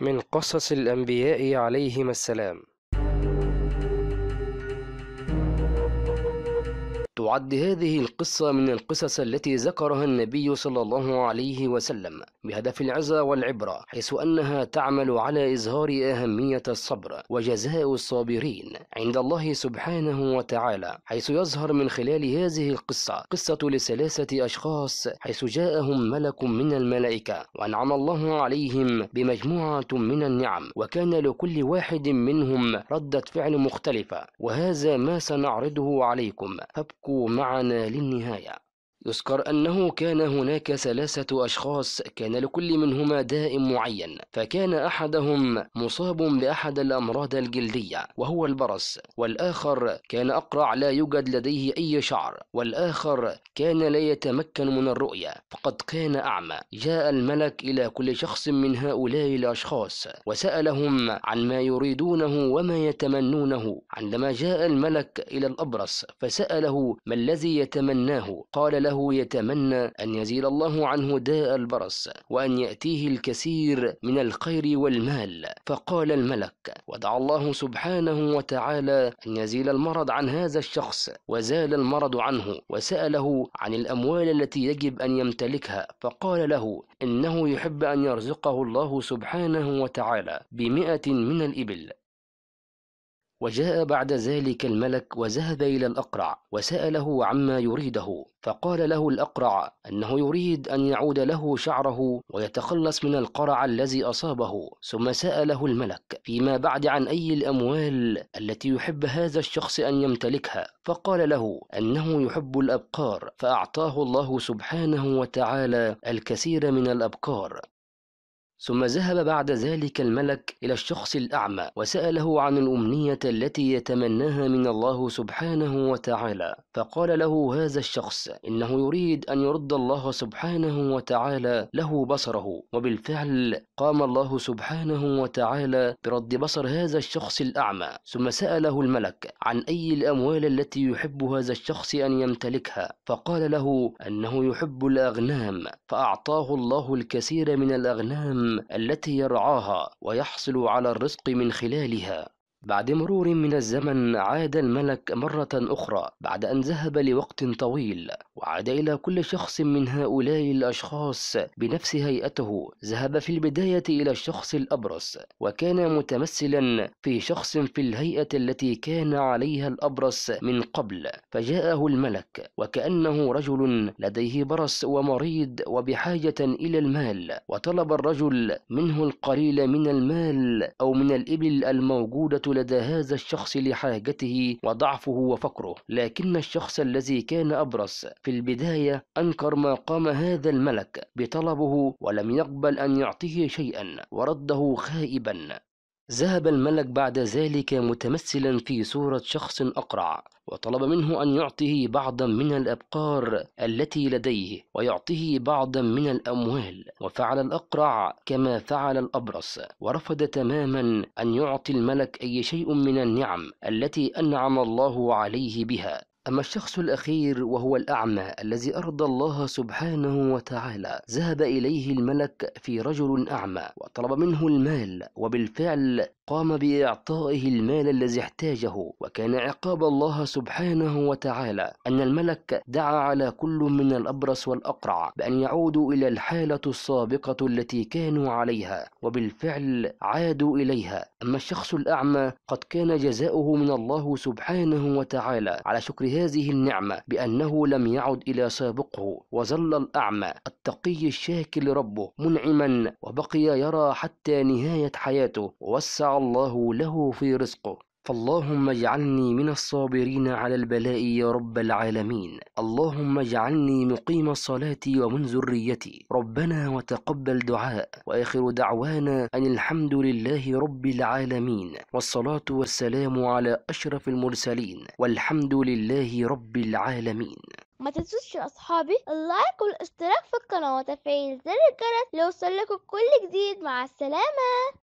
من قصص الأنبياء عليهم السلام تعد هذه القصة من القصص التي ذكرها النبي صلى الله عليه وسلم بهدف العزة والعبرة حيث أنها تعمل على إظهار أهمية الصبر وجزاء الصابرين عند الله سبحانه وتعالى حيث يظهر من خلال هذه القصة قصة لثلاثة أشخاص حيث جاءهم ملك من الملائكة وأنعم الله عليهم بمجموعة من النعم وكان لكل واحد منهم ردة فعل مختلفة وهذا ما سنعرضه عليكم فابكوا معنا للنهاية يذكر أنه كان هناك ثلاثة أشخاص كان لكل منهما داء معين فكان أحدهم مصاب بأحد الأمراض الجلدية وهو البرص والآخر كان أقرع لا يوجد لديه أي شعر والآخر كان لا يتمكن من الرؤية فقد كان أعمى جاء الملك إلى كل شخص من هؤلاء الأشخاص وسألهم عن ما يريدونه وما يتمنونه عندما جاء الملك إلى الأبرص فسأله ما الذي يتمناه قال له لعله يتمنى أن يزيل الله عنه داء البرص وأن يأتيه الكثير من الخير والمال فقال الملك ودعا الله سبحانه وتعالى أن يزيل المرض عن هذا الشخص وزال المرض عنه وسأله عن الأموال التي يجب أن يمتلكها فقال له إنه يحب أن يرزقه الله سبحانه وتعالى بمئة من الإبل وجاء بعد ذلك الملك وذهب إلى الأقرع وسأله عما يريده فقال له الأقرع أنه يريد أن يعود له شعره ويتخلص من القرع الذي أصابه ثم سأله الملك فيما بعد عن أي الأموال التي يحب هذا الشخص أن يمتلكها فقال له أنه يحب الأبقار فأعطاه الله سبحانه وتعالى الكثير من الأبقار ثم ذهب بعد ذلك الملك إلى الشخص الأعمى وسأله عن الأمنية التي يتمناها من الله سبحانه وتعالى فقال له هذا الشخص إنه يريد أن يرد الله سبحانه وتعالى له بصره وبالفعل قام الله سبحانه وتعالى برد بصر هذا الشخص الأعمى ثم سأله الملك عن أي الأموال التي يحب هذا الشخص أن يمتلكها فقال له أنه يحب الأغنام فأعطاه الله الكثير من الأغنام التي يرعاها ويحصل على الرزق من خلالها بعد مرور من الزمن عاد الملك مرة أخرى بعد أن ذهب لوقت طويل وعاد إلى كل شخص من هؤلاء الأشخاص بنفس هيئته ذهب في البداية إلى الشخص الأبرص وكان متمثلا في شخص في الهيئة التي كان عليها الأبرص من قبل فجاءه الملك وكأنه رجل لديه برص ومريض وبحاجة إلى المال وطلب الرجل منه القليل من المال أو من الإبل الموجودة لدى هذا الشخص لحاجته وضعفه وفقره لكن الشخص الذي كان أبرص في البداية أنكر ما قام هذا الملك بطلبه ولم يقبل أن يعطيه شيئا ورده خائبا ذهب الملك بعد ذلك متمثلا في صورة شخص أقرع وطلب منه أن يعطيه بعضا من الأبقار التي لديه ويعطيه بعضا من الأموال وفعل الأقرع كما فعل الأبرص ورفض تماما أن يعطي الملك أي شيء من النعم التي أنعم الله عليه بها أما الشخص الأخير وهو الأعمى الذي أرضى الله سبحانه وتعالى ذهب إليه الملك في رجل أعمى وطلب منه المال وبالفعل قام بإعطائه المال الذي احتاجه وكان عقاب الله سبحانه وتعالى أن الملك دعا على كل من الأبرص والأقرع بأن يعودوا إلى الحالة السابقة التي كانوا عليها وبالفعل عادوا إليها أما الشخص الأعمى قد كان جزاؤه من الله سبحانه وتعالى على شكره بهذه النعمة بأنه لم يعد إلى سابقه وظل الأعمى التقي الشاكي لربه منعما وبقي يرى حتى نهاية حياته ووسع الله له في رزقه فاللهم اجعلني من الصابرين على البلاء يا رب العالمين اللهم اجعلني مقيم الصلاة ومن ذريتي ربنا وتقبل دعاء وآخر دعوانا أن الحمد لله رب العالمين والصلاة والسلام على أشرف المرسلين والحمد لله رب العالمين ما تنسوش يا اصحابي اللايك والاشتراك في القناه وتفعيل زر الجرس ليوصلكوا كل جديد مع السلامه